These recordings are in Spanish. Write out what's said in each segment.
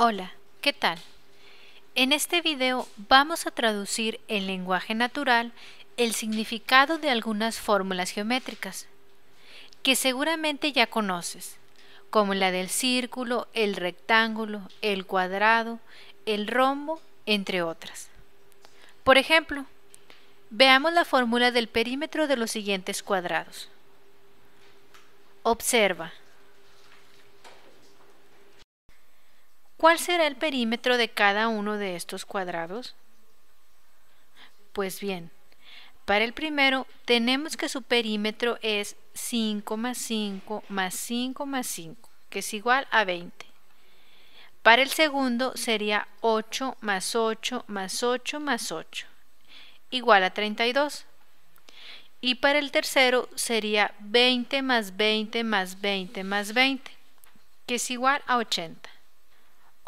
Hola, ¿qué tal? En este video vamos a traducir en lenguaje natural el significado de algunas fórmulas geométricas que seguramente ya conoces, como la del círculo, el rectángulo, el cuadrado, el rombo, entre otras. Por ejemplo, veamos la fórmula del perímetro de los siguientes cuadrados. Observa, ¿Cuál será el perímetro de cada uno de estos cuadrados? Pues bien, para el primero tenemos que su perímetro es 5 más 5 más 5 más 5, que es igual a 20. Para el segundo sería 8 más 8 más 8 más 8, igual a 32. Y para el tercero sería 20 más 20 más 20 más 20, que es igual a 80.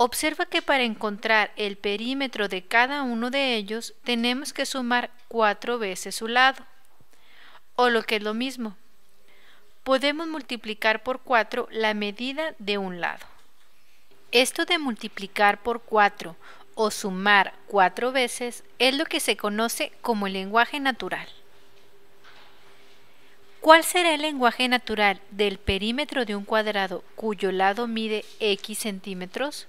Observa que para encontrar el perímetro de cada uno de ellos tenemos que sumar cuatro veces su lado, o lo que es lo mismo, podemos multiplicar por 4 la medida de un lado. Esto de multiplicar por 4 o sumar cuatro veces es lo que se conoce como lenguaje natural. ¿Cuál será el lenguaje natural del perímetro de un cuadrado cuyo lado mide x centímetros?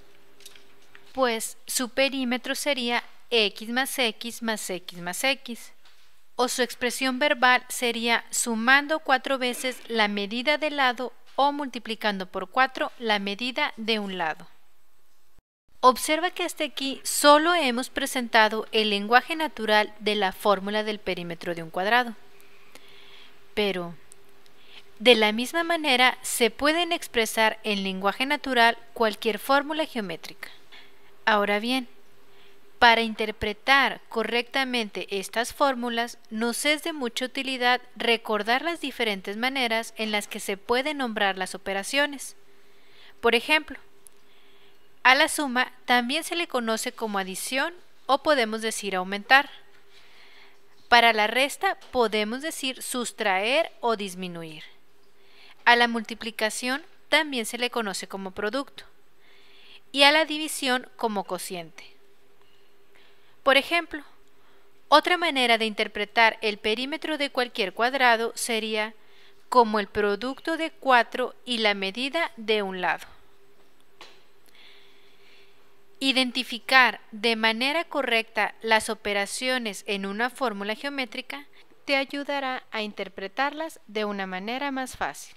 pues su perímetro sería x más x más x más x. O su expresión verbal sería sumando cuatro veces la medida del lado o multiplicando por cuatro la medida de un lado. Observa que hasta aquí solo hemos presentado el lenguaje natural de la fórmula del perímetro de un cuadrado. Pero, de la misma manera se pueden expresar en lenguaje natural cualquier fórmula geométrica. Ahora bien, para interpretar correctamente estas fórmulas, nos es de mucha utilidad recordar las diferentes maneras en las que se pueden nombrar las operaciones. Por ejemplo, a la suma también se le conoce como adición o podemos decir aumentar. Para la resta podemos decir sustraer o disminuir. A la multiplicación también se le conoce como producto y a la división como cociente. Por ejemplo, otra manera de interpretar el perímetro de cualquier cuadrado sería como el producto de 4 y la medida de un lado. Identificar de manera correcta las operaciones en una fórmula geométrica te ayudará a interpretarlas de una manera más fácil.